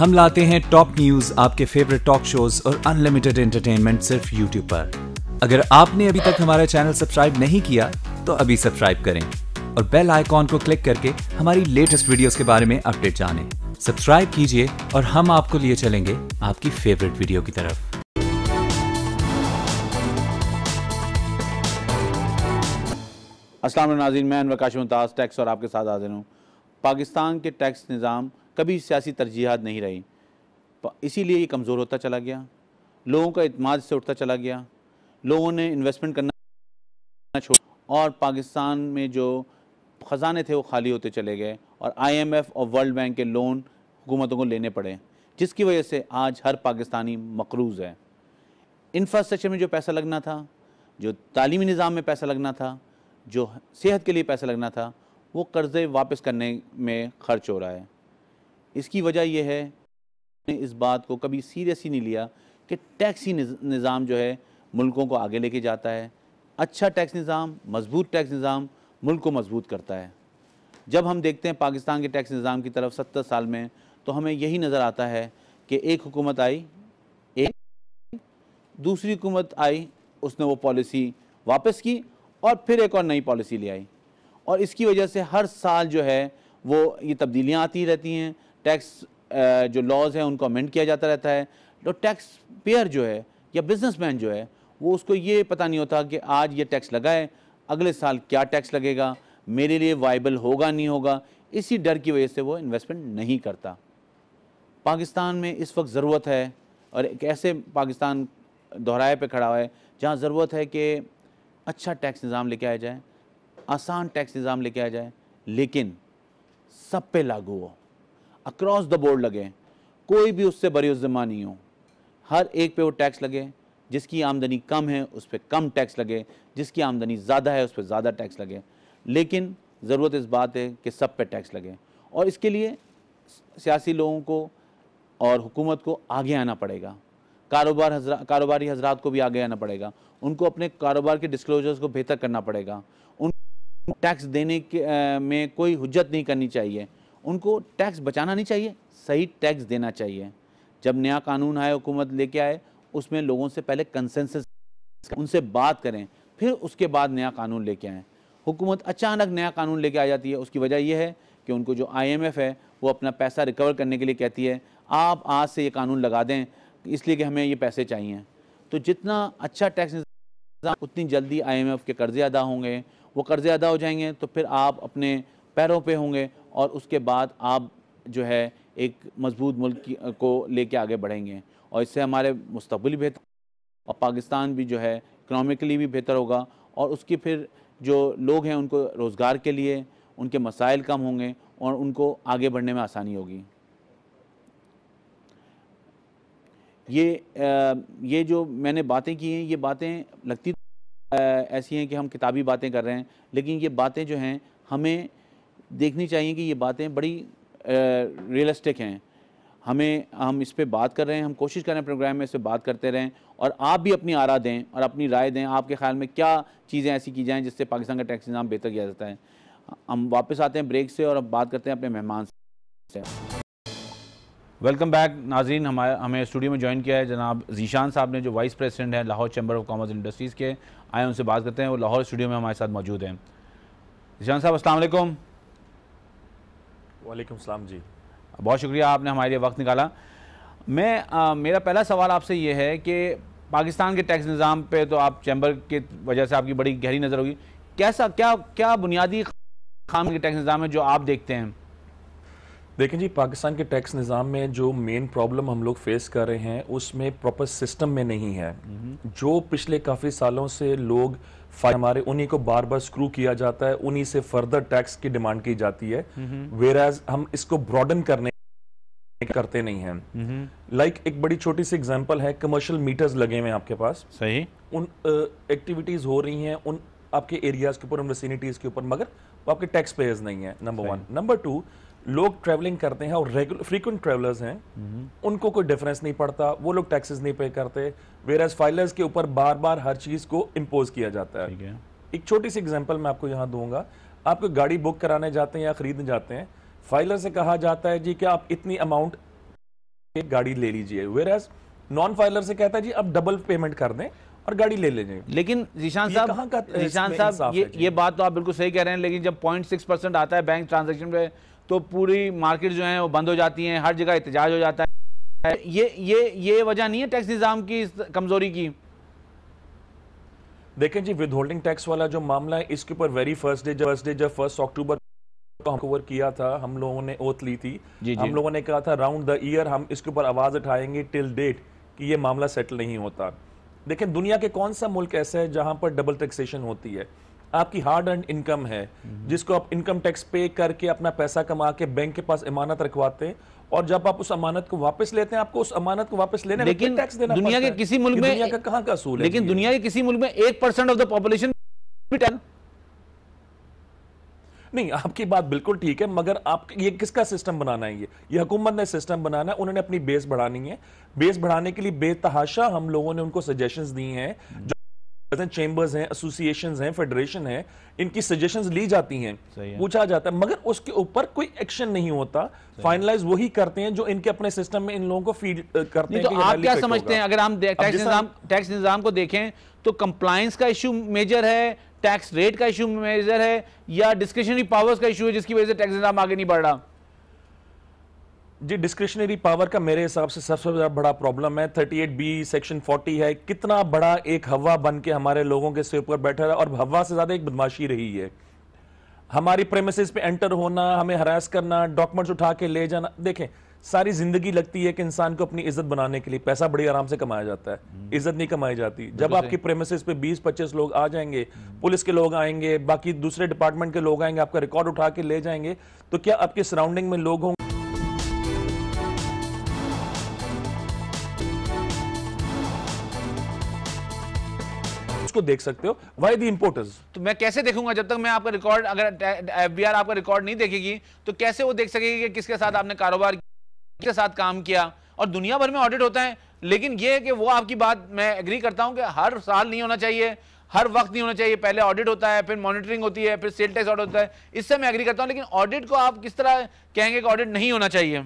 हम लाते हैं टॉप न्यूज आपके फेवरेट टॉक शोज और अनलिमिटेड एंटरटेनमेंट सिर्फ यूट्यूब पर अगर आपने अभी तक हमारा चैनल सब्सक्राइब नहीं किया तो अभी सब्सक्राइब करें और बेल आइकॉन को क्लिक करके हमारी लेटेस्ट वीडियोस के बारे में अपडेट जानें। सब्सक्राइब कीजिए और हम आपको लिए चलेंगे आपकी फेवरेट वीडियो की तरफ असलम नाजीन मैं अनवकाश मुमताज़ टैक्स और आपके साथ हाजिर हूँ पाकिस्तान के टैक्स निज़ाम कभी सियासी तरजीहत नहीं रही इसीलिए ये कमज़ोर होता चला गया लोगों का अतमाद से उठता चला गया लोगों ने इन्वेस्टमेंट करना छोड़ और पाकिस्तान में जो ख़जाने थे वो खाली होते चले गए और आईएमएफ और वर्ल्ड बैंक के लोन हुकूमतों को लेने पड़े जिसकी वजह से आज हर पाकिस्तानी मकरूज़ है इंफ्रास्ट्रक्चर में जो पैसा लगना था जो तालीमी निज़ाम में पैसा लगना था जो सेहत के लिए पैसा लगना था वो कर्ज़े वापस करने में खर्च हो रहा है इसकी वजह यह है ने इस बात को कभी सीरियस ही नहीं लिया कि टैक्स ही निज़ाम जो है मुल्कों को आगे लेके जाता है अच्छा टैक्स निज़ाम मजबूत टैक्स निज़ाम मुल्क को मजबूत करता है जब हम देखते हैं पाकिस्तान के टैक्स निज़ाम की तरफ सत्तर साल में तो हमें यही नज़र आता है कि एक हुकूमत आई एक दूसरी हुकूमत आई उसने वो पॉलिसी वापस की और फिर एक और नई पॉलिसी ले आई और इसकी वजह से हर साल जो है वो ये तब्दीलियाँ आती रहती हैं टैक्स जो लॉज हैं उनको अमेंड किया जाता रहता है तो टैक्स पेयर जो है या बिजनेसमैन जो है वो उसको ये पता नहीं होता कि आज ये टैक्स लगा है अगले साल क्या टैक्स लगेगा मेरे लिए वाइबल होगा नहीं होगा इसी डर की वजह से वो इन्वेस्टमेंट नहीं करता पाकिस्तान में इस वक्त ज़रूरत है और एक ऐसे पाकिस्तान दोहराए पे खड़ा हुआ है जहाँ ज़रूरत है कि अच्छा टैक्स निज़ाम लेके आया जाए आसान टैक्स निज़ाम लेके आया जाए लेकिन सब पे लागू हो अक्रॉस द बोर्ड लगे कोई भी उससे बरी ज़िम्मा नहीं हो हर एक पे वो टैक्स लगे जिसकी आमदनी कम है उस पर कम टैक्स लगे जिसकी आमदनी ज़्यादा है उस पर ज़्यादा टैक्स लगे लेकिन ज़रूरत इस बात है कि सब पे टैक्स लगे और इसके लिए सियासी लोगों को और हुकूमत को आगे आना पड़ेगा कारोबार हजरा कारोबारी हजरात को भी आगे आना पड़ेगा उनको अपने कारोबार के डिस्क्लोजर्स को बेहतर करना पड़ेगा उन टैक्स देने के आ, में कोई हजत नहीं करनी चाहिए उनको टैक्स बचाना नहीं चाहिए सही टैक्स देना चाहिए जब नया कानून आए हुकूमत लेके आए उसमें लोगों से पहले कंसेंसस उनसे बात करें फिर उसके बाद नया कानून लेके आए हुकूमत अचानक नया कानून लेके आ जाती है उसकी वजह यह है कि उनको जो आईएमएफ है वो अपना पैसा रिकवर करने के लिए कहती है आप आज से ये कानून लगा दें इसलिए कि हमें ये पैसे चाहिए तो जितना अच्छा टैक्स उतनी जल्दी आई के कर्जे अदा होंगे वो कर्जे अदा हो जाएंगे तो फिर आप अपने पैरों पे होंगे और उसके बाद आप जो है एक मजबूत मुल्क को लेके आगे बढ़ेंगे और इससे हमारे मुस्तबिल बेहतर और पाकिस्तान भी जो है इकनॉमिकली भी बेहतर होगा और उसकी फिर जो लोग हैं उनको रोज़गार के लिए उनके मसाइल कम होंगे और उनको आगे बढ़ने में आसानी होगी ये ये जो मैंने बातें की हैं ये बातें लगती तो, ऐसी हैं कि हम किताबी बातें कर रहे हैं लेकिन ये बातें जो हैं हमें देखनी चाहिए कि ये बातें बड़ी रियलिस्टिक हैं हमें हम इस पर बात कर रहे हैं हम कोशिश कर रहे हैं प्रोग्राम में इस पर बात करते रहें और आप भी अपनी आरा दें और अपनी राय दें आपके ख्याल में क्या चीज़ें ऐसी की जाएँ जिससे पाकिस्तान का टैक्स निज़ाम बेहतर किया जाता है हम वापस आते हैं ब्रेक से और अब बात करते हैं अपने मेहमान से वेलकम बैक नाजरीन हमारे हमें स्टूडियो में ज्वाइन किया है जनाब जीशान साहब ने जो वाइस प्रेसिडेंट हैं Lahore chamber of commerce industries के आए उनसे बात करते हैं वो लाहौर स्टूडियो में हमारे साथ मौजूद हैं जीशान साहब असल वालेकुम सलाम जी बहुत शुक्रिया आपने हमारे लिए वक्त निकाला मैं आ, मेरा पहला सवाल आपसे ये है कि पाकिस्तान के टैक्स निज़ाम पे तो आप चैम्बर के वजह से आपकी बड़ी गहरी नज़र होगी कैसा क्या क्या बुनियादी खाम के टैक्स निज़ाम है जो आप देखते हैं देखें जी पाकिस्तान के टैक्स निज़ाम में जो मेन प्रॉब्लम हम लोग फेस कर रहे हैं उसमें प्रॉपर सिस्टम में नहीं है हम्म। जो पिछले काफ़ी सालों से लोग फाइल हमारे उन्हीं को बार बार स्क्रू किया जाता है उन्हीं से फर्दर टैक्स की डिमांड की जाती है वेर एज हम इसको ब्रॉडन करने करते नहीं है लाइक like, एक बड़ी छोटी सी एग्जांपल है कमर्शियल मीटर्स लगे हुए आपके पास सही उन एक्टिविटीज uh, हो रही हैं उन आपके एरियाज के ऊपर उन वेसिनिटीज के ऊपर मगर वो आपके टैक्स पेयर्स नहीं है नंबर वन नंबर टू लोग ट्रैवलिंग करते हैं और रेगुलर फ्रीक्वेंट ट्रैवलर्स हैं हम्म। उनको कोई डिफरेंस नहीं पड़ता वो लोग टैक्सेस नहीं पे करते वेर एज फाइलर्स के ऊपर बार बार हर चीज़ को इम्पोज किया जाता है, है। एक छोटी सी एग्जाम्पल मैं आपको यहाँ दूंगा आप कोई गाड़ी बुक कराने जाते हैं या खरीदने जाते हैं फाइलर से कहा जाता है जी कि आप इतनी अमाउंट गाड़ी ले लीजिए वेर एज नॉन फाइलर से कहता है जी आप डबल पेमेंट कर दें और गाड़ी ले लेंगे लेकिन जीशान साहब जीशान साहब ये ये बात तो आप बिल्कुल सही कह रहे हैं लेकिन जब पॉइंट सिक्स परसेंट आता है बैंक ट्रांजेक्शन पे तो पूरी मार्केट जो है वो बंद हो जाती हैं हर जगह एहतजाज हो जाता है ये ये ये वजह नहीं है टैक्स निज़ाम की कमज़ोरी की देखें जी विद होल्डिंग टैक्स वाला जो मामला है इसके ऊपर वेरी फर्स्ट डे जब फर्स्ट डे जब फर्स्ट अक्टूबर कवर किया था हम लोगों ने ओथ ली थी जी जी। हम लोगों ने कहा था राउंड द ईयर हम इसके ऊपर आवाज़ उठाएंगे टिल डेट कि ये मामला सेटल नहीं होता देखें दुनिया के कौन सा मुल्क ऐसा है जहां पर डबल टैक्सेशन होती है आपकी हार्ड अर्न इनकम है जिसको आप इनकम टैक्स पे करके अपना पैसा कमा के बैंक के पास इमानत रखवाते हैं और जब आप उस अमानत को वापस लेते हैं आपको उस अमानत को वापस लेने लेकिन टैक्स देना दुनिया के किसी मुल्क में दुनिया का कहां का असूल है लेकिन दुनिया के किसी मुल्क में एक परसेंट ऑफ द पॉपुलेशन नहीं आपकी बात बिल्कुल ठीक है मगर आप ये किसका सिस्टम बनाना है ये ये हुकूमत ने सिस्टम बनाना है उन्होंने अपनी बेस बढ़ानी है बेस बढ़ाने के लिए बेतहाशा हम लोगों ने उनको सजेशंस दी हैं चेंबर्स हैं एसोसिएशन हैं फेडरेशन हैं इनकी सजेशंस ली जाती हैं है। पूछा जाता है मगर उसके ऊपर कोई एक्शन नहीं होता फाइनलाइज वही करते हैं जो इनके अपने सिस्टम में इन लोगों को फीड करते हैं तो आप क्या समझते हैं अगर हम टैक्स निजाम टैक्स निजाम को देखें तो कंप्लायंस का इशू मेजर है टैक्स रेट का इशू मेजर है या डिस्क्रिशनरी पावर्स का इशू है जिसकी वजह से टैक्स निजाम आगे नहीं बढ़ रहा जी डिस्क्रिशनरी पावर का मेरे हिसाब से सबसे ज्यादा बड़ा प्रॉब्लम है 38 बी सेक्शन 40 है कितना बड़ा एक हवा बन के हमारे लोगों के सिर पर बैठा है और हवा से ज़्यादा एक बदमाशी रही है हमारी प्रेमिसेस पे एंटर होना हमें हरास करना डॉक्यूमेंट्स उठा के ले जाना देखें सारी जिंदगी लगती है कि इंसान को अपनी इज्जत बनाने के लिए पैसा बड़ी आराम से कमाया जाता है हम्म। इज्जत नहीं कमाई जाती जब आपकी प्रेमिसेस पे 20-25 लोग आ जाएंगे हम्म। पुलिस के लोग आएंगे बाकी दूसरे डिपार्टमेंट के लोग आएंगे आपका रिकॉर्ड उठा के ले जाएंगे तो क्या आपके सराउंडिंग में लोग होंगे उसको देख सकते हो वाई दी इम्पोर्टर्स तो मैं कैसे देखूंगा जब तक मैं आपका रिकॉर्ड अगर एफ आपका रिकॉर्ड नहीं देखेगी तो कैसे वो देख सकेगी कि किसके साथ आपने कारोबार के साथ काम किया और दुनिया भर में ऑडिट होता है लेकिन ये है कि वो आपकी बात मैं एग्री करता हूँ कि हर साल नहीं होना चाहिए हर वक्त नहीं होना चाहिए पहले ऑडिट होता है फिर मॉनिटरिंग होती है फिर सेल टैक्स ऑडिट होता है इससे मैं एग्री करता हूँ लेकिन ऑडिट को आप किस तरह कहेंगे कि ऑडिट नहीं होना चाहिए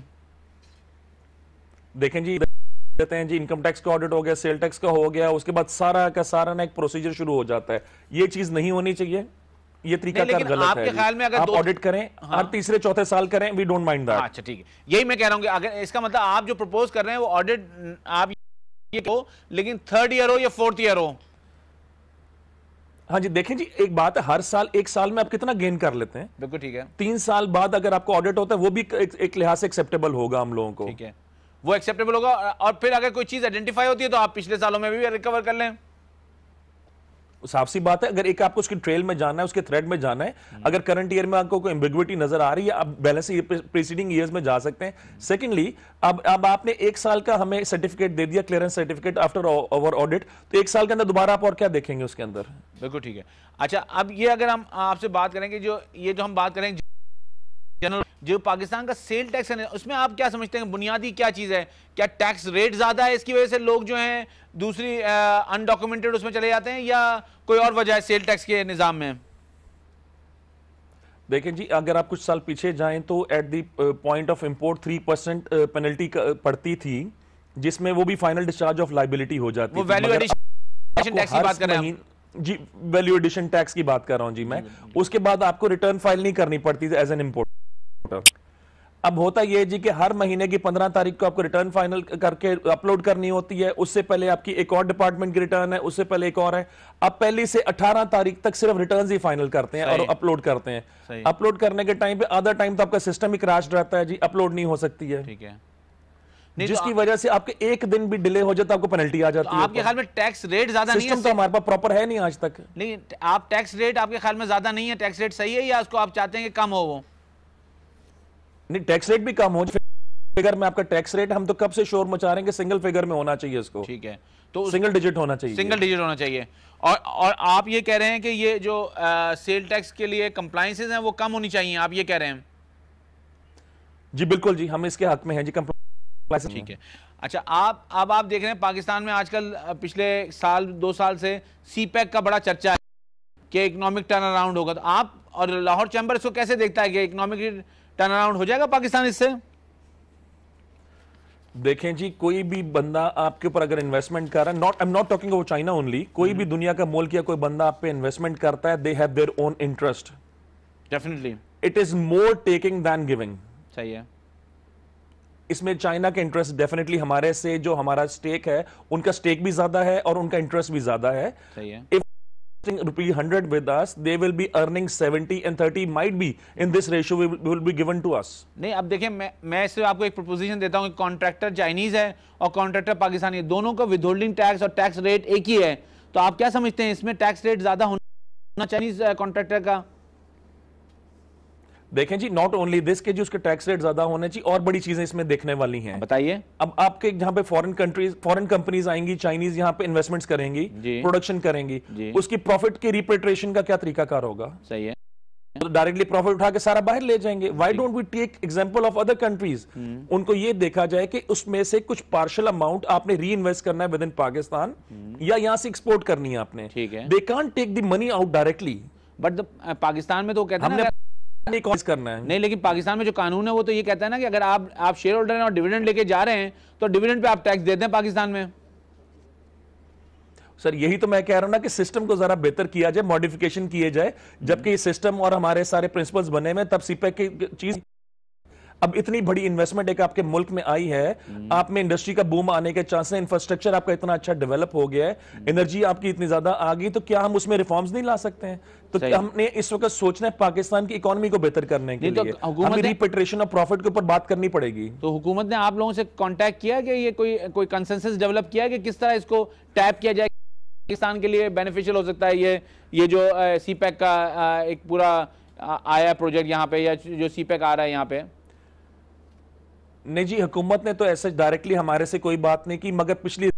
देखें जी देते हैं जी इनकम टैक्स का ऑडिट हो गया सेल टैक्स का हो गया उसके बाद सारा का सारा ना एक प्रोसीजर शुरू हो जाता है ये चीज नहीं होनी चाहिए ये तरीका कार गलत आपके है ख्याल में अगर आप ऑडिट करें हाँ। हर तीसरे चौथे साल करें वी डोंट माइंड दैट अच्छा ठीक है यही मैं कह रहा हूँ अगर इसका मतलब आप जो प्रपोज कर रहे हैं वो ऑडिट आप ये हो लेकिन थर्ड ईयर हो या फोर्थ ईयर हो हाँ जी देखें जी एक बात है हर साल एक साल में आप कितना गेन कर लेते हैं बिल्कुल ठीक है तीन साल बाद अगर आपको ऑडिट होता है वो भी एक, एक लिहाज से एक्सेप्टेबल होगा हम लोगों को ठीक है वो एक्सेप्टेबल होगा और फिर अगर कोई चीज आइडेंटिफाई होती है तो आप पिछले सालों में भी रिकवर कर लें साफ सी बात है अगर एक आपको उसके ट्रेल में जाना है उसके थ्रेड में जाना है हम्म। अगर करंट ईयर में आपको कोई एम्बिग्विटी नजर आ रही है आप बैलेंस प्रीसीडिंग ईयर्स में जा सकते हैं सेकंडली हम्म। अब अब आपने एक साल का हमें सर्टिफिकेट दे दिया clearance certificate after over audit तो एक साल के अंदर दोबारा आप और क्या देखेंगे उसके अंदर बिल्कुल ठीक है अच्छा अब ये अगर हम आपसे बात करेंगे जो ये जो हम बात करेंगे जनरल जो पाकिस्तान का सेल टैक्स है उसमें आप क्या समझते हैं बुनियादी क्या चीज़ है क्या टैक्स रेट ज़्यादा है इसकी वजह से लोग जो हैं दूसरी अनडॉक्यूमेंटेड उसमें चले जाते हैं या कोई और वजह है सेल टैक्स के निज़ाम में देखें जी अगर आप कुछ साल पीछे जाएं तो at the point of import three percent penalty पड़ती थी जिसमें वो भी फाइनल डिस्चार्ज ऑफ लाइबिलिटी हो जाती है वैल्यू एडिशन टैक्स की बात कर रहे हैं जी वैल्यू एडिशन टैक्स की बात कर रहा हूं जी मैं हम्म, हम्म, हम्म। उसके बाद आपको रिटर्न फाइल नहीं करनी पड़ती थी एज एन इम्पोर्ट अब होता यह जी कि हर महीने की पंद्रह तारीख को आपको रिटर्न फाइनल करके अपलोड करनी होती है उससे पहले आपकी एक और डिपार्टमेंट की रिटर्न है उससे पहले एक और है अब पहली से 18 तारीख तक सिर्फ रिटर्न्स ही फाइनल करते हैं और अपलोड करते हैं अपलोड करने के टाइम पे आधा टाइम तो आपका सिस्टम ही क्रैश रहता है जी अपलोड नहीं हो सकती है ठीक है तो जिसकी तो वजह से आपके एक दिन भी डिले हो जाए तो आपको पेनल्टी आ जाती तो है आपके ख्याल में टैक्स रेट ज्यादा नहीं है सिस्टम तो हमारे पास प्रॉपर है नहीं आज तक नहीं आप टैक्स रेट आपके ख्याल में ज्यादा नहीं है टैक्स रेट सही है या उसको आप चाहते हैं कि कम हो वो नहीं टैक्स रेट भी कम हो फिगर में आपका टैक्स रेट हम तो कब से शोर मचा रहे हैं कि सिंगल फिगर में होना चाहिए इसको ठीक है तो सिंगल डिजिट होना चाहिए सिंगल डिजिट होना चाहिए और और आप ये कह रहे हैं कि ये जो आ, सेल टैक्स के लिए कंप्लाइंसेज हैं वो कम होनी चाहिए आप ये कह रहे हैं जी बिल्कुल जी हम इसके हक में हैं जी कंप्लाइंस ठीक है अच्छा आप अब आप देख रहे हैं पाकिस्तान में आजकल पिछले साल दो साल से सी e का बड़ा चर्चा है कि इकोनॉमिक टर्न अराउंड होगा तो आप और लाहौर चैम्बर इसको कैसे देखता है कि इकोनॉमिक टर्न अराउंड हो जाएगा पाकिस्तान इससे देखें जी कोई भी बंदा आपके ऊपर अगर इन्वेस्टमेंट कर रहा है not I am not talking about China only कोई भी hmm. दुनिया का मोल किया कोई बंदा आप पे इन्वेस्टमेंट करता है they have their own interest definitely it is more taking than giving सही है इसमें चाइना के इंटरेस्ट डेफिनेटली हमारे से जो हमारा स्टेक है उनका स्टेक भी ज्यादा है और उनका इंटरेस्ट भी ज्यादा है सही है rupee 100 with us they will be earning 70 and 30 might be in this ratio will, will be given to us नहीं अब देखिए मैं मैं सिर्फ आपको एक प्रपोजिशन देता हूं कॉन्ट्रैक्टर चाइनीज है और कॉन्ट्रैक्टर पाकिस्तानी है दोनों का विदहोल्डिंग टैक्स और टैक्स रेट एक ही है तो आप क्या समझते हैं इसमें टैक्स रेट ज्यादा होना चाइनीज कॉन्ट्रैक्टर का देखें जी नॉट ओनली दिस के जी उसके टैक्स रेट ज्यादा होने चाहिए और बड़ी चीजें इसमें देखने वाली हैं बताइए अब आपके जहां पे फॉरेन कंट्रीज फॉरेन कंपनीज आएंगी चाइनीज यहां पे इन्वेस्टमेंट्स करेंगी प्रोडक्शन करेंगी उसकी प्रॉफिट के रिपेट्रेशन का क्या तरीकाकार होगा सही है तो डायरेक्टली प्रॉफिट उठा के सारा बाहर ले जाएंगे why don't we take example of other countries उनको ये देखा जाए कि उसमें से कुछ पार्शल अमाउंट आपने री इन्वेस्ट करना है विद इन पाकिस्तान या यहाँ से एक्सपोर्ट करनी है आपने they can't take the money out directly but Pakistan में तो कहते हैं नहीं करना है नहीं लेकिन पाकिस्तान में जो कानून है वो तो ये कहता है ना कि अगर आप आप शेयर होल्डर हैं और डिविडेंड लेके जा रहे हैं तो डिविडेंड पे आप टैक्स देते हैं पाकिस्तान में सर यही तो मैं कह रहा हूं ना कि सिस्टम को जरा बेहतर किया जाए मॉडिफिकेशन किए जाए जबकि ये सिस्टम और हमारे सारे प्रिंसिपल्स बने में तब सीपे की चीज अब इतनी बड़ी इन्वेस्टमेंट एक आपके मुल्क में आई है हम्म। आप में इंडस्ट्री का बूम आने के चांस है इंफ्रास्ट्रक्चर आपका इतना अच्छा डेवलप हो गया है एनर्जी हम्म। आपकी इतनी ज्यादा आ गई तो क्या हम उसमें रिफॉर्म्स नहीं ला सकते हैं तो हमने इस वक्त सोचना है पाकिस्तान की इकोनॉमी को बेहतर करने के तो लिए रिपेट्रेशन ऑफ प्रॉफिट के ऊपर बात करनी पड़ेगी तो हुकूमत ने आप लोगों से कॉन्टेक्ट किया कि ये कोई कोई कंसेंसस डेवलप किया कि किस तरह इसको टैप किया जाए पाकिस्तान के लिए बेनिफिशियल हो सकता है ये ये जो सीपैक का एक पूरा आया प्रोजेक्ट यहाँ पे या जो सीपैक आ रहा है यहाँ पे नहीं जी हुकूमत ने तो ऐसे डायरेक्टली हमारे से कोई बात नहीं की मगर पिछली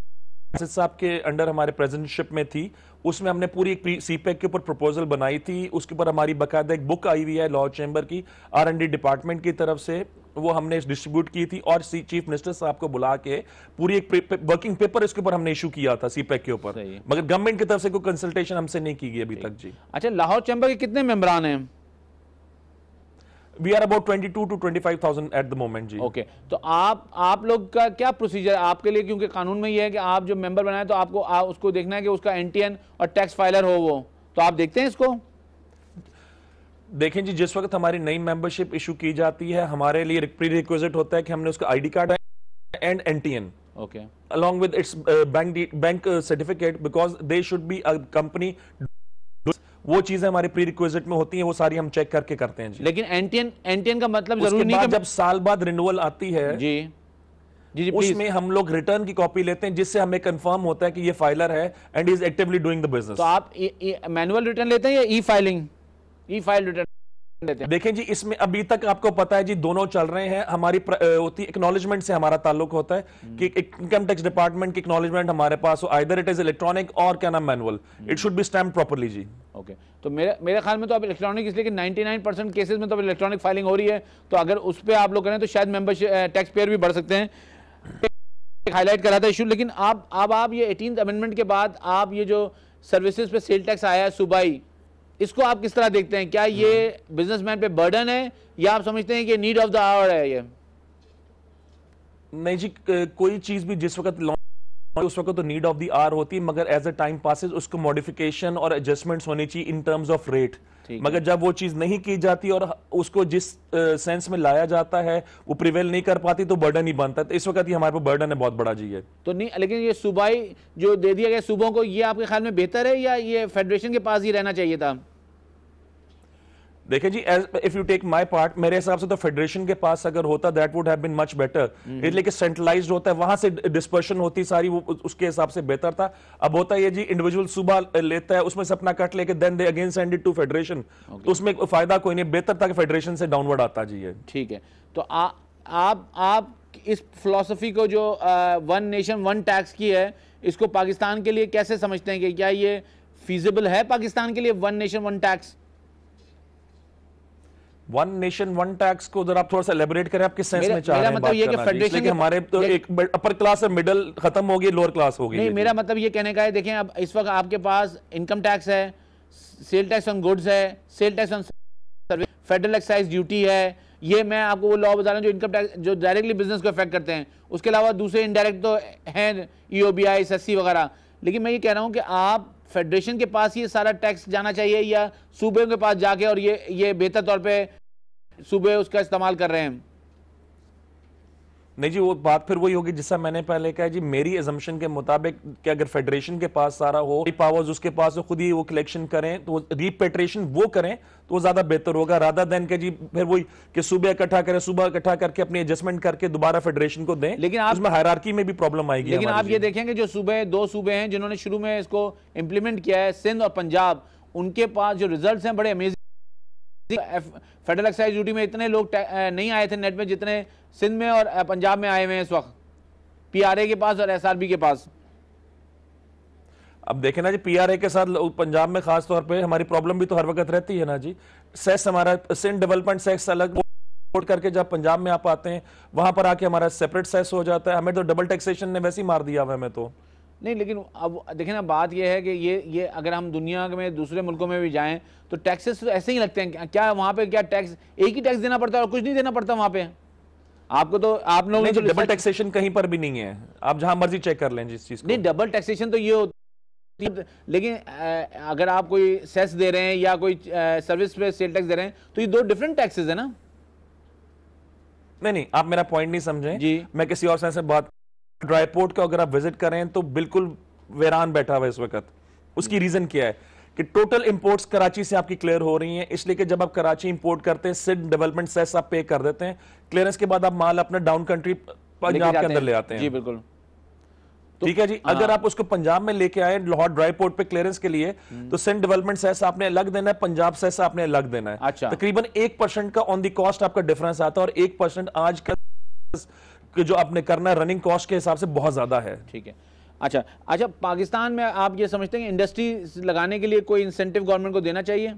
साहब के अंडर हमारे प्रेजेंटशिप में थी उसमें हमने पूरी एक सीपैक e के ऊपर प्रपोजल बनाई थी उसके ऊपर हमारी बाकायदा एक बुक आई हुई है लॉ चैम्बर की आर एन डी डिपार्टमेंट की तरफ से वो हमने डिस्ट्रीब्यूट की थी और चीफ मिनिस्टर साहब को बुला के पूरी एक वर्किंग पेपर इसके ऊपर हमने इशू किया था सीपैक e के ऊपर मगर गवर्नमेंट की तरफ से कोई कंसल्टेशन हमसे नहीं की गई अभी तक जी अच्छा लाहौर चैम्बर के कितने मेम्बरान हैं we are about twenty two two twenty five thousand at the moment जी ओके okay. तो आप आप लोग का क्या प्रोसीजर आपके लिए क्योंकि कानून में ये है कि आप जो मेंबर बनाए तो आपको आ, उसको देखना है कि उसका एनटीएन और टैक्स फाइलर हो वो तो आप देखते हैं इसको देखें जी जिस वक्त हमारी नई मेंबरशिप इशू की जाती है हमारे लिए प्री रिक्वेजिट होता है कि हमने उसका ID card and NTN okay along with its uh, bank bank uh, certificate because they should be a वो चीजें हमारे प्री रिक्वेजिट में होती है वो सारी हम चेक करके करते हैं जी लेकिन एंटियन एंटियन का मतलब जरूरी नहीं कि जब साल बाद रिन्यूअल आती है जी जी जी उसमें हम लोग रिटर्न की कॉपी लेते हैं जिससे हमें कंफर्म होता है कि ये फाइलर है and is actively doing the business तो आप मैनुअल रिटर्न लेते हैं या e filing e file return देखें जी इसमें अभी तक आपको पता है जी दोनों चल रहे हैं हमारी होती एक्नॉलेजमेंट से हमारा ताल्लुक होता है कि इनकम टैक्स डिपार्टमेंट की एक्नॉलेजमेंट हमारे पास हो आइदर इट इज इलेक्ट्रॉनिक और क्या नाम manual it should be stamp properly जी ओके okay. तो मेरे मेरे ख्याल में तो आप इलेक्ट्रॉनिक इसलिए कि 99 परसेंट केसेज में तो इलेक्ट्रॉनिक फाइलिंग हो रही है तो अगर उस पर आप लोग करें तो शायद मेंबर टैक्स पेयर भी बढ़ सकते हैं हाईलाइट करा था इशू लेकिन आप अब आप ये एटीन अमेंडमेंट के बाद आप ये जो सर्विसेज पे सेल टैक्स आया है सूबाई इसको आप किस तरह देखते हैं क्या ये बिजनेसमैन हम्म। पे बर्डन है या आप समझते हैं कि नीड ऑफ द आवर है ये नहीं जी कोई चीज भी जिस वक्त लॉन्च उस वक्त तो नीड ऑफ दी आर होती है मगर एज अ टाइम पासिस उसको मॉडिफिकेशन और एडजस्टमेंट्स होनी चाहिए इन टर्म्स ऑफ रेट मगर जब वो चीज नहीं की जाती और उसको जिस सेंस में लाया जाता है वो प्रिवेल नहीं कर पाती तो बर्डन ही बनता है तो इस वक्त ही हमारे पास बर्डन है बहुत बड़ा जी है तो नहीं लेकिन ये सूबाई जो दे दिया गया सुबह को ये आपके ख्याल में बेहतर है या ये फेडरेशन के पास ही रहना चाहिए था देखिए जी as if you take my part मेरे हिसाब से तो फेडरेशन के पास अगर होता that would have been much better इसलिए कि सेंट्रलाइज्ड होता है वहां से डिस्पर्शन होती सारी वो उसके हिसाब से बेहतर था अब होता है जी इंडिविजुअल सुबह लेता है उसमें से अपना कट लेके then they again send it to federation तो उसमें फायदा कोई नहीं बेहतर था कि फेडरेशन से डाउनवर्ड आता जी ये ठीक है तो आ, आप आप इस फिलोसफी को जो आ, वन नेशन वन टैक्स की है इसको पाकिस्तान के लिए कैसे समझते हैं कि क्या ये फीजिबल है पाकिस्तान के लिए one nation one tax one nation one tax को जरा आप थोड़ा सा एलेबरेट करें आप किस सेंस में चाह रहे हैं मतलब ये कि फेडरेशन के हमारे तो एक अपर क्लास है मिडिल खत्म हो गई लोअर क्लास हो गई नहीं मेरा मतलब ये कहने का है देखें अब इस वक्त आपके पास इनकम टैक्स है सेल टैक्स ऑन गुड्स है sale tax on service federal excise duty है ये मैं आपको वो लॉ बता रहा हूँ जो इनकम टैक्स जो डायरेक्टली बिजनेस को अफेक्ट करते हैं उसके अलावा दूसरे इनडायरेक्ट तो हैं E O B I S S C वगैरह लेकिन मैं ये कह रहा हूँ कि आप फेडरेशन के पास ये सारा टैक्स जाना चाहिए या सूबे के पास जाके और ये ये बेहतर तौर पे सूबे उसका इस्तेमाल कर रहे हैं नहीं जी वो बात फिर वही होगी जिसका मैंने पहले कहा जी मेरी एजम्पन के मुताबिक कि अगर फेडरेशन के पास सारा हो पावर्स उसके पास हो खुद ही वो कलेक्शन करें तो रिपेट्रेशन वो करें तो वो ज्यादा बेहतर होगा राधा देन के जी फिर वही कि सुबह इकट्ठा करें सुबह इकट्ठा करके अपनी एडजस्टमेंट करके दोबारा फेडरेशन को दें लेकिन आज उसमें हायरार्की में भी प्रॉब्लम आएगी लेकिन आप ये देखेंगे जो सुबह दो सूबे हैं जिन्होंने शुरू में इसको इम्प्लीमेंट किया है सिंध और पंजाब उनके पास जो रिजल्ट हैं बड़े अमेजिंग फेडरल एक्साइज ड्यूटी में इतने लोग नहीं आए थे नेट में जितने सिंध में और पंजाब में आए हुए हैं इस वक्त पीआरए के पास और एसआरबी के पास अब देखे ना जी पीआरए के साथ पंजाब में खास तौर पे हमारी प्रॉब्लम भी तो हर वक्त रहती है ना जी सेस e हमारा सिंध डेवलपमेंट सेक्स अलग करके जब पंजाब में आप आते हैं वहां पर आके हमारा सेपरेट सेस e हो जाता है हमें तो डबल टैक्सेशन ने वैसे ही मार दिया हमें तो नहीं लेकिन अब देखें ना बात यह है कि ये ये अगर हम दुनिया में दूसरे मुल्कों में भी जाएं तो टैक्सेस तो ऐसे ही लगते हैं क्या वहाँ पे क्या टैक्स एक ही टैक्स देना पड़ता है और कुछ नहीं देना पड़ता वहाँ पे आपको तो आप लोगों तो डबल टैक्सेशन कहीं पर भी नहीं है आप जहां मर्जी चेक कर लें जिस चीज नहीं डबल टैक्सेशन तो ये होती है लेकिन अगर आप कोई सेस दे रहे हैं या कोई सर्विस पे सेल टैक्स दे रहे हैं तो ये दो डिफरेंट टैक्सेस है ना नहीं नहीं आप मेरा पॉइंट नहीं समझे जी मैं किसी और से बात ड्राईपोर्ट का अगर आप विजिट करें तो बिल्कुल वेरान बैठा हुआ है इस वक्त उसकी रीजन क्या है कि टोटल इंपोर्ट्स कराची से आपकी क्लियर हो रही हैं इसलिए कि जब आप कराची इंपोर्ट करते हैं सिर्फ डेवलपमेंट सेस आप पे कर देते हैं क्लियरेंस के बाद आप माल अपना डाउन कंट्री पंजाब के अंदर ले आते हैं जी बिल्कुल तो ठीक तो, है जी हाँ। अगर आप उसको पंजाब में लेके आए लाहौर ड्राई पोर्ट पे क्लियरेंस के लिए हम्म। तो सेंट डेवलपमेंट सेस आपने अलग देना है पंजाब सेस आपने अलग देना है अच्छा तकरीबन एक परसेंट का ऑन दी कॉस्ट आपका डिफरेंस आता है और एक परसेंट आज का कि जो आपने करना है रनिंग कॉस्ट के हिसाब से बहुत ज़्यादा है ठीक है अच्छा अच्छा पाकिस्तान में आप ये समझते हैं इंडस्ट्री लगाने के लिए कोई इंसेंटिव गवर्नमेंट को देना चाहिए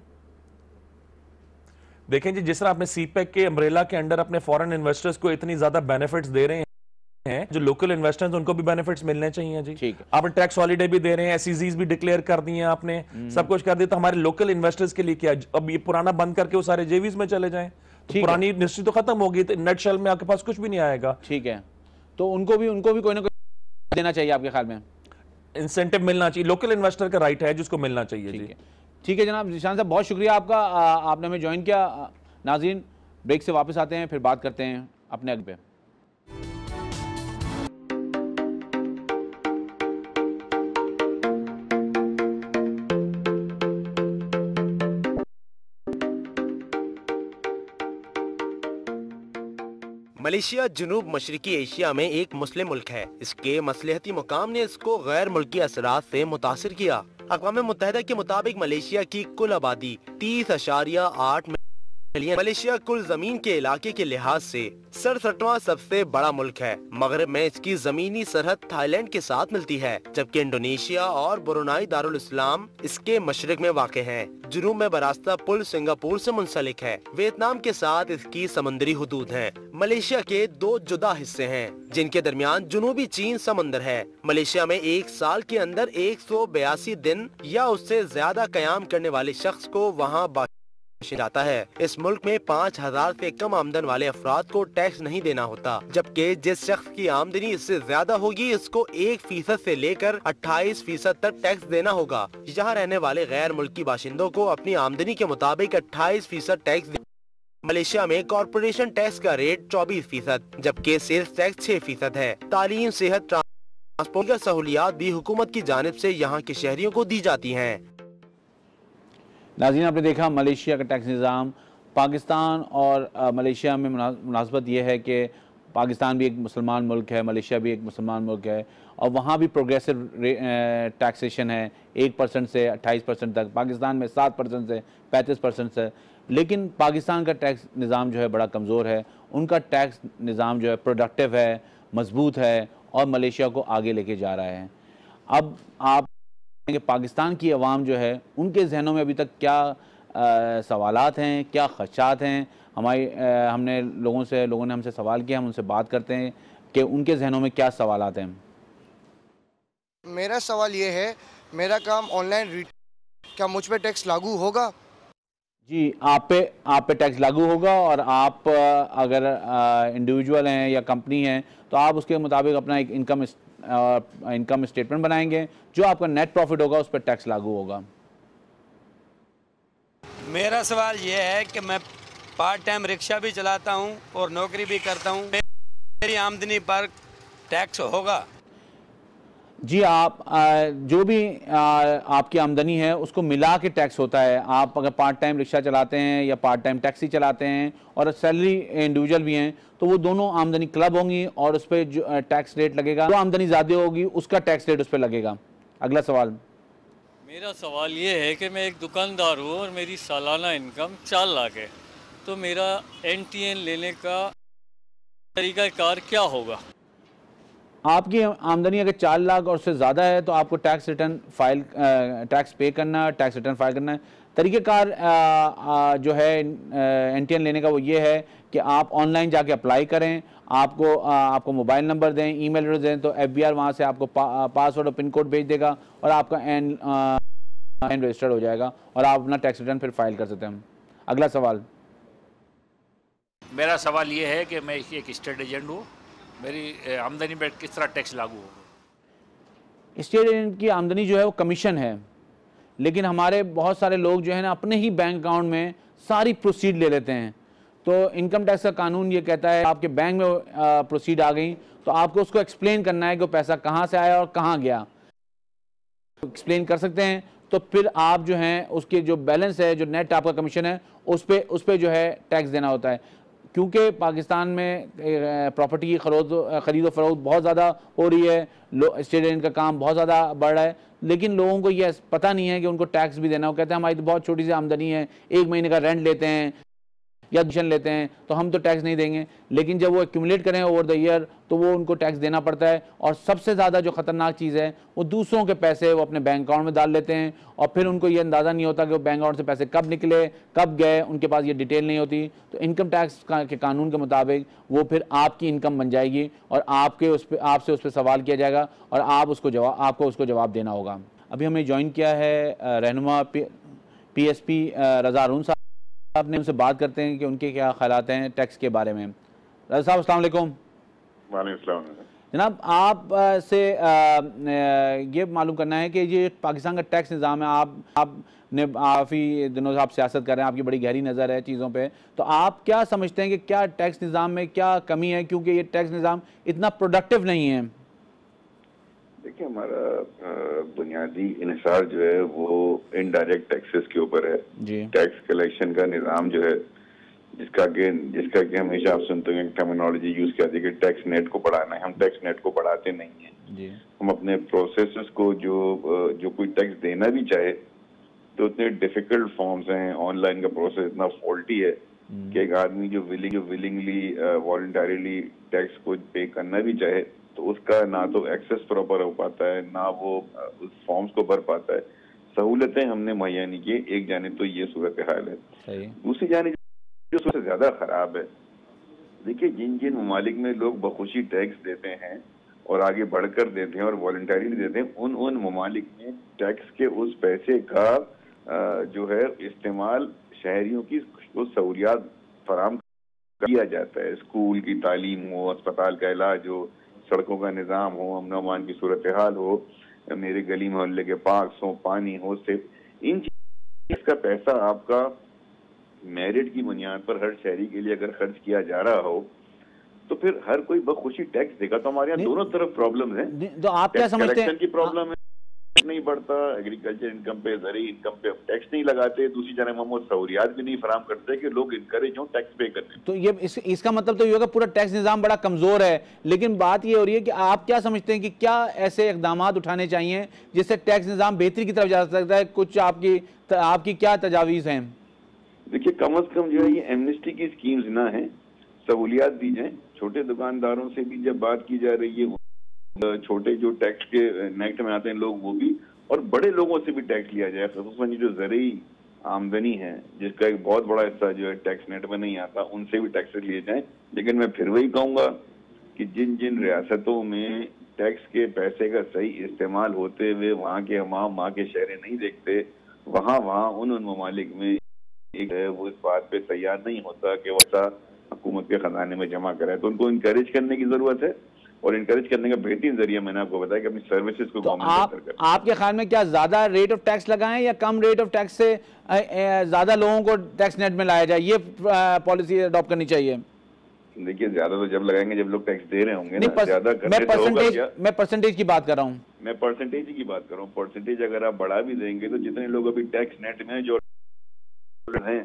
देखें जी जिस तरह आपने सीपेक e के अम्ब्रेला के अंडर अपने फॉरेन इन्वेस्टर्स को इतनी ज्यादा बेनिफिट्स दे रहे हैं हैं जो लोकल इन्वेस्टर्स उनको भी बेनिफिट्स मिलने चाहिए जी ठीक है आपने टैक्स हॉलीडे भी दे रहे हैं एसईजीज e भी डिक्लेयर कर दिए आपने हम्म। सब कुछ कर दिया तो हमारे लोकल इन्वेस्टर्स के लिए क्या अब ये पुराना बंद करके वो सारे जेवीज में चले जाएं पुरानी हिस्ट्री तो खत्म होगी तो नेट शेल में आपके पास कुछ भी नहीं आएगा ठीक है तो उनको भी उनको भी कोई ना कोई देना चाहिए आपके ख्याल में इंसेंटिव मिलना चाहिए लोकल इन्वेस्टर का राइट है जिसको मिलना चाहिए ठीक है ठीक है जनाब निशान साहब बहुत शुक्रिया आपका आपने हमें ज्वाइन किया नाजीन ब्रेक से वापस आते हैं फिर बात करते हैं अपने अग पे मलेशिया जनूब मशरकी एशिया में एक मुस्लिम मुल्क है इसके मसलहती मुकाम ने इसको गैर मुल्की असरा से मुतासर किया अकवा मुतहदा के मुताबिक मलेशिया की कुल आबादी तीस अशारिया आठ मलेशिया कुल जमीन के इलाके के लिहाज से सड़सठवा सबसे बड़ा मुल्क है मगरब में इसकी जमीनी सरहद थाईलैंड के साथ मिलती है जबकि इंडोनेशिया और बुरुनाई दारुल इस्लाम इसके मशरक में वाक़ है जुनूब में बरास्ता पुल सिंगापुर से मुंसलिक है वियतनाम के साथ इसकी समुद्री हदूद है मलेशिया के दो जुदा हिस्से हैं जिनके दरमियान जुनूबी चीन समंदर है मलेशिया में एक साल के अंदर एक दिन या उससे ज्यादा क्याम करने वाले शख्स को वहाँ आता है इस मुल्क में पाँच हजार ऐसी कम आमदन वाले अफराद को टैक्स नहीं देना होता जबकि जिस शख्स की आमदनी इससे ज्यादा होगी इसको एक फीसद ऐसी लेकर अट्ठाईस फीसद तक टैक्स देना होगा यहाँ रहने वाले गैर मुल्की बाशिंदों को अपनी आमदनी के मुताबिक अट्ठाईस फीसद टैक्स मलेशिया में कॉरपोरेशन टैक्स का रेट चौबीस फीसद जबकि सेल्स टैक्स छह फीसद है तालीम सेहत ट्रांसपोर्ट सहूलियात भी हुकूमत की जानब ऐसी यहाँ के शहरियों को दी जाती है नाजीन आपने देखा मलेशिया का टैक्स निज़ाम पाकिस्तान और मलेशिया में मुनासबत यह है कि पाकिस्तान भी एक मुसलमान मुल्क है मलेशिया भी एक मुसलमान मुल्क है और वहाँ भी प्रोग्रेसिव टैक्सेशन है एक परसेंट से अट्ठाईस परसेंट तक पाकिस्तान में सात परसेंट से पैंतीस परसेंट से लेकिन पाकिस्तान का टैक्स निज़ाम जो है बड़ा कमज़ोर है उनका टैक्स निज़ाम जो है प्रोडक्टिव है मजबूत है और मलेशिया को आगे लेके जा रहा है अब आप कि पाकिस्तान की आवाम जो है उनके जहनों में अभी तक क्या सवाल हैं क्या खदशात हैं हमारी हमने लोगों से लोगों ने हमसे सवाल किया हम उनसे बात करते हैं कि उनके जहनों में क्या सवाल हैं मेरा सवाल ये है मेरा काम ऑनलाइन क्या मुझ पर टैक्स लागू होगा जी आप पे आप पे टैक्स लागू होगा और आप अगर इंडिविजुअल हैं या कंपनी हैं तो आप उसके मुताबिक अपना एक इनकम इनकम स्टेटमेंट बनाएंगे जो आपका नेट प्रॉफिट होगा उस पर टैक्स लागू होगा मेरा सवाल यह है कि मैं पार्ट टाइम रिक्शा भी चलाता हूँ और नौकरी भी करता हूँ मेरी आमदनी पर टैक्स होगा जी आप जो भी आपकी आमदनी है उसको मिला के टैक्स होता है आप अगर पार्ट टाइम रिक्शा चलाते हैं या पार्ट टाइम टैक्सी चलाते हैं और सैलरी इंडिविजुअल भी हैं तो वो दोनों आमदनी क्लब होंगी और उस पर जो टैक्स रेट लगेगा जो तो आमदनी ज़्यादा होगी उसका टैक्स रेट उस पर लगेगा अगला सवाल मेरा सवाल ये है कि मैं एक दुकानदार हूँ और मेरी सालाना इनकम चार लाख है तो मेरा एन लेने का कार क्या होगा आपकी आमदनी अगर चार लाख और उससे ज़्यादा है तो आपको टैक्स रिटर्न फाइल टैक्स पे करना टैक्स रिटर्न फाइल करना है तरीक़ेकार जो है एन टी एन लेने का वो ये है कि आप ऑनलाइन जाके अप्लाई करें आपको आ, आपको मोबाइल नंबर दें ईमेल एड्रेस दें तो एफ बी आर वहाँ से आपको पा, पासवर्ड और पिन कोड भेज देगा और आपका एन एन रजिस्टर्ड हो जाएगा और आप अपना टैक्स रिटर्न फिर फाइल कर सकते हैं अगला सवाल मेरा सवाल ये है कि मैं एक स्टेट एजेंट हूँ मेरी आमदनी पर किस तरह टैक्स लागू होगा स्टेट एजेंट की आमदनी जो है वो कमीशन है लेकिन हमारे बहुत सारे लोग जो है ना अपने ही बैंक अकाउंट में सारी प्रोसीड ले लेते हैं तो इनकम टैक्स का कानून ये कहता है आपके बैंक में प्रोसीड आ गई तो आपको उसको एक्सप्लेन करना है कि वो पैसा कहाँ से आया और कहाँ गया एक्सप्लेन कर सकते हैं तो फिर आप जो हैं उसके जो बैलेंस है जो नेट आपका कमीशन है उस पर उस पर जो है टैक्स देना होता है क्योंकि पाकिस्तान में प्रॉपर्टी की खरोद खरीदो फरोख बहुत ज़्यादा हो रही है स्टेट का काम बहुत ज़्यादा बढ़ रहा है लेकिन लोगों को यह पता नहीं है कि उनको टैक्स भी देना हो कहते हैं हमारी तो बहुत छोटी सी आमदनी है एक महीने का रेंट लेते हैं या एक्शन लेते हैं तो हम तो टैक्स नहीं देंगे लेकिन जब वो एक्यूमुलेट करें ओवर द ईयर तो वो उनको टैक्स देना पड़ता है और सबसे ज़्यादा जो ख़तरनाक चीज़ है वो दूसरों के पैसे वो अपने बैंक अकाउंट में डाल लेते हैं और फिर उनको ये अंदाज़ा नहीं होता कि वो बैंक अकाउंट से पैसे कब निकले कब गए उनके पास ये डिटेल नहीं होती तो इनकम टैक्स का, के कानून के मुताबिक वो फिर आपकी इनकम बन जाएगी और आपके उस पर आपसे उस पर सवाल किया जाएगा और आप उसको जवाब आपको उसको जवाब देना होगा अभी हमने ज्वाइन किया है रहनुमा पी एस पी रजा साहब साहब ने उनसे बात करते हैं कि उनके क्या ख्याल हैं टैक्स के बारे में राजा साहब असल जनाब आप से ये मालूम करना है कि ये पाकिस्तान का टैक्स निज़ाम है आप आपने काफ़ी दिनों से आप सियासत कर रहे हैं आपकी बड़ी गहरी नज़र है चीज़ों पे तो आप क्या समझते हैं कि क्या टैक्स निज़ाम में क्या कमी है क्योंकि ये टैक्स निज़ाम इतना प्रोडक्टिव नहीं है देखिए हमारा बुनियादी इसार जो है वो इनडायरेक्ट टैक्सेस के ऊपर है टैक्स कलेक्शन का निज़ाम जो है जिसका कि जिसका कि हमेशा आप सुनते हैं टर्मिनोलॉजी यूज किया जाए है कि टैक्स नेट को बढ़ाना है हम टैक्स नेट को बढ़ाते नहीं है हम अपने प्रोसेस को जो जो कोई टैक्स देना भी चाहे तो इतने डिफिकल्ट फॉर्म्स हैं ऑनलाइन का प्रोसेस इतना फॉल्टी है हम्म। कि एक आदमी जो विलिंग जो विलिंगली वॉल्टरिली टैक्स को पे करना भी चाहे तो उसका ना तो एक्सेस प्रॉपर हो पाता है ना वो उस फॉर्म्स को भर पाता है सहूलतें हमने मुहैया नहीं की एक जाने तो ये सूरत हाल है दूसरी जाने जो सबसे ज्यादा खराब है देखिए जिन जिन ममालिक में लोग बखुशी टैक्स देते हैं और आगे बढ़कर देते हैं और वॉल्टरली देते हैं उन उन ममालिक में टैक्स के उस पैसे का जो है इस्तेमाल शहरियों की सहूलियात फराम किया जाता है स्कूल की तालीम हो अस्पताल का इलाज हो सड़कों का निज़ाम हो अमन अमान की सूरत हाल हो मेरे गली मोहल्ले के पार्क हो पानी हो सिर्फ इन चीज का पैसा आपका मेरिट की बुनियाद पर हर शहरी के लिए अगर खर्च किया जा रहा हो तो फिर हर कोई बखुशी टैक्स देगा तो हमारे यहाँ दोनों तरफ प्रॉब्लम है तो आप क्या समझते हैं की प्रॉब्लम है नहीं बढ़ता एग्रीकल्चर इनकम पे जरिए इनकम पे टैक्स नहीं लगाते दूसरी जगह हम वो सहूलियात भी नहीं फराम करते कि लोग इनकरेज हो टैक्स पे करने तो ये इस, इसका मतलब तो ये होगा पूरा टैक्स निज़ाम बड़ा कमज़ोर है लेकिन बात ये हो रही है कि आप क्या समझते हैं कि क्या ऐसे इकदाम उठाने चाहिए जिससे टैक्स निज़ाम बेहतरी की तरफ जा सकता है कुछ आपकी आपकी क्या तजावीज़ हैं देखिए कम अज़ कम जो है ये एमनेस्टी की स्कीम्स ना है सहूलियात दी जाए छोटे दुकानदारों से भी जब बात की जा रही है छोटे जो टैक्स के नेक्ट में आते हैं लोग वो भी और बड़े लोगों से भी टैक्स लिया जाए खसूस जो जरिए आमदनी है जिसका एक बहुत बड़ा हिस्सा जो है टैक्स नेट में नहीं आता उनसे भी टैक्स लिए जाएं लेकिन मैं फिर वही कहूँगा कि जिन जिन रियासतों में टैक्स के पैसे का सही इस्तेमाल होते हुए वहाँ के हमाम माँ के शहरे नहीं देखते वहाँ वहाँ उन उन ममालिक में एक है वो इस बात पे तैयार नहीं होता कि वैसा हुकूमत के खजाने में जमा करे तो उनको इंकरेज करने की ज़रूरत है और इंकरेज करने का बेहतरीन जरिया मैंने आपको बताया कि अपनी सर्विसेज को तो आप, आपके ख्याल में क्या ज्यादा रेट ऑफ टैक्स लगाएं या कम रेट ऑफ टैक्स से ज्यादा लोगों को टैक्स नेट में लाया जाए ये पॉलिसी अडॉप्ट करनी चाहिए देखिए ज्यादा तो जब लगाएंगे जब लोग टैक्स दे रहे होंगे मैं परसेंटेज की बात कर रहा हूँ मैं परसेंटेज की बात कर रहा हूँ परसेंटेज अगर आप बढ़ा भी देंगे तो जितने लोग अभी टैक्स नेट में जो हैं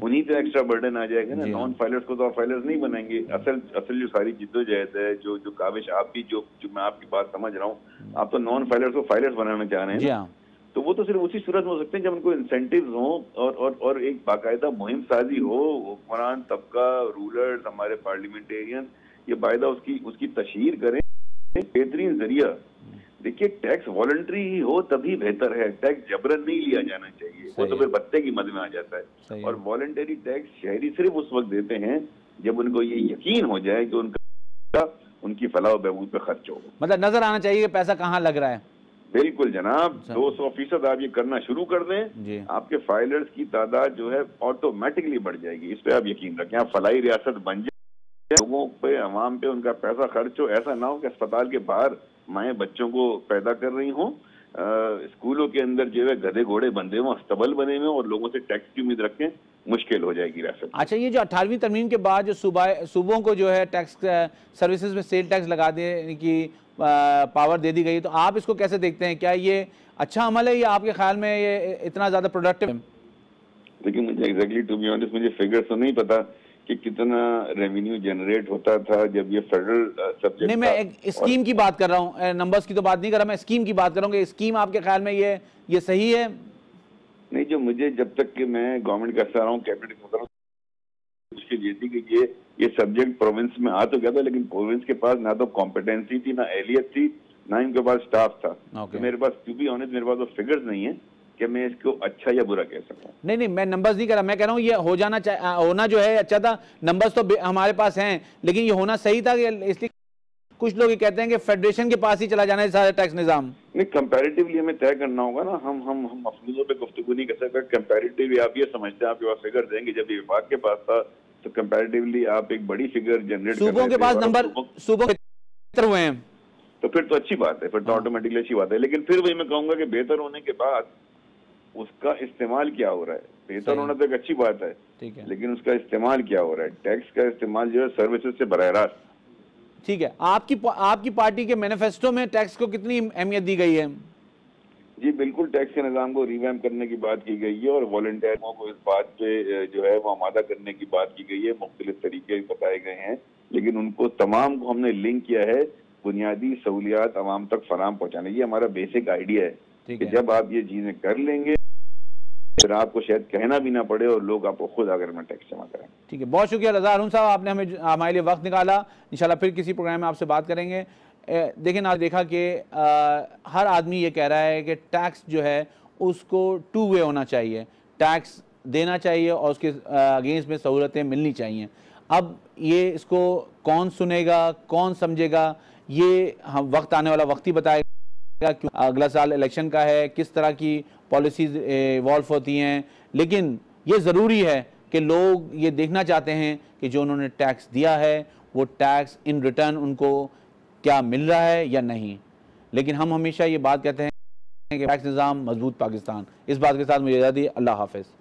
उन्हीं पे एक्स्ट्रा बर्डन आ जाएगा ना नॉन फाइलर्स को तो आप फाइलर्स नहीं बनाएंगे असल असल जो सारी जिद्दोजहद है जो जो काविश आप भी जो जो मैं आपकी बात समझ रहा हूँ आप तो नॉन फाइलर्स को फाइलर्स बनाना चाह रहे हैं हाँ। तो वो तो सिर्फ उसी सूरत में हो सकते हैं जब उनको इंसेंटिव हो और और और एक बाकायदा मुहिम साजी हो हुक्मरान तबका रूलर्स हमारे पार्लियामेंटेरियन ये बायदा उसकी उसकी तशहर करें बेहतरीन जरिया देखिए टैक्स वॉलंटरी ही हो तभी बेहतर है टैक्स जबरन नहीं लिया जाना चाहिए वो तो फिर बच्चे की मद में आ जाता है और वॉलंटरी टैक्स शहरी सिर्फ उस वक्त देते हैं जब उनको ये यकीन हो जाए कि उनका उनकी फलाह बहबूद पे खर्च हो मतलब नजर आना चाहिए कि पैसा कहाँ लग रहा है बिल्कुल जनाब दो सौ फीसद आप ये करना शुरू कर दें आपके फाइलर्स की तादाद जो है ऑटोमेटिकली बढ़ जाएगी इस पर आप यकीन रखें आप फलाई रियासत बन जाए लोगों पे आवाम पे उनका पैसा खर्च हो ऐसा ना हो कि अस्पताल के बाहर माए बच्चों को पैदा कर रही हों स्कूलों के अंदर जो है गधे घोड़े बंधे हों अस्तबल बने हुए और लोगों से टैक्स की उम्मीद रखें मुश्किल हो जाएगी रियासत अच्छा ये जो अठारहवीं तरमीम के बाद जो सूबा सूबों को जो है टैक्स सर्विसेज में सेल टैक्स लगा देने की पावर दे दी गई तो आप इसको कैसे देखते हैं क्या ये अच्छा अमल है या आपके ख्याल में ये इतना ज़्यादा प्रोडक्टिव देखिए मुझे एग्जैक्टली टू बी ऑनेस्ट मुझे फिगर्स तो नहीं पता कि कितना रेवेन्यू जनरेट होता था जब ये फेडरल सब्जेक्ट uh, नहीं मैं एक स्कीम की बात कर रहा हूँ नंबर्स की तो बात नहीं कर रहा मैं स्कीम की बात कर रहा हूँ स्कीम आपके ख्याल में ये ये सही है नहीं जो मुझे जब तक कि मैं गवर्नमेंट का सह रहा हूँ कैबिनेट का रहा हूँ मुश्किल ये थी कि ये ये सब्जेक्ट प्रोविंस में आ तो गया था लेकिन प्रोविंस के पास ना तो कॉम्पिटेंसी थी ना एहलियत थी ना इनके पास स्टाफ था okay. तो मेरे पास टू बी ऑनेस्ट मेरे पास तो फिगर्स नहीं है कि मैं इसको अच्छा या बुरा कह सकूं नहीं नहीं मैं नंबर्स नहीं कर रहा मैं कह रहा हूं ये हो जाना आ, होना जो है अच्छा था नंबर्स तो हमारे पास हैं लेकिन ये होना सही था इसलिए कुछ लोग ये कहते हैं कि फेडरेशन के पास ही चला जाना है सारे टैक्स निज़ाम नहीं कंपेरेटिवली हमें तय करना होगा ना हम हम हम मफलूजों पर गुफ्तु नहीं कर सकते कंपेरेटिवली आप ये समझते हैं आपके पास फिगर देंगे जब ये विभाग के पास था तो कंपेरेटिवली आप एक बड़ी फिगर जनरेट सूबों के पास नंबर सूबों हुए हैं तो फिर तो अच्छी बात है फिर तो ऑटोमेटिकली हाँ। अच्छी बात है लेकिन फिर वही मैं कहूंगा कि बेहतर होने के बाद उसका इस्तेमाल क्या हो रहा है बेहतर तो तो होना तो एक अच्छी बात है ठीक है लेकिन उसका इस्तेमाल क्या हो रहा है टैक्स का इस्तेमाल जो है सर्विसेज से बरह रास्त ठीक है आपकी आपकी पार्टी के मैनिफेस्टो में टैक्स को कितनी अहमियत दी गई है जी बिल्कुल टैक्स के निज़ाम को रिवैम करने की बात की गई है और वॉल्टियरों को इस बात पे जो है वो आमादा करने की बात की गई है मुख्तलिफ तरीके बताए गए हैं लेकिन उनको तमाम को हमने लिंक किया है बुनियादी सहूलियात आवाम तक फराम पहुँचाने ये हमारा बेसिक आइडिया है कि जब आप ये चीज़ें कर लेंगे फिर आपको शायद कहना भी ना पड़े और लोग आपको खुद आकर में टैक्स जमा करें ठीक है बहुत शुक्रिया रजा अरुण साहब आपने हमें हमारे लिए वक्त निकाला इन फिर किसी प्रोग्राम में आपसे बात करेंगे देखिए ना देखा कि हर आदमी ये कह रहा है कि टैक्स जो है उसको टू वे होना चाहिए टैक्स देना चाहिए और उसके अगेंस्ट में सहूलतें मिलनी चाहिए अब ये इसको कौन सुनेगा कौन समझेगा ये हम वक्त आने वाला वक्त ही बताएगा क्यों अगला साल इलेक्शन का है किस तरह की पॉलिसीज इवॉल्व होती हैं लेकिन ये ज़रूरी है कि लोग ये देखना चाहते हैं कि जो उन्होंने टैक्स दिया है वो टैक्स इन रिटर्न उनको क्या मिल रहा है या नहीं लेकिन हम हमेशा ये बात कहते हैं कि टैक्स निज़ाम मजबूत पाकिस्तान इस बात के साथ मुझे आज़ादी अल्लाह हाफिज़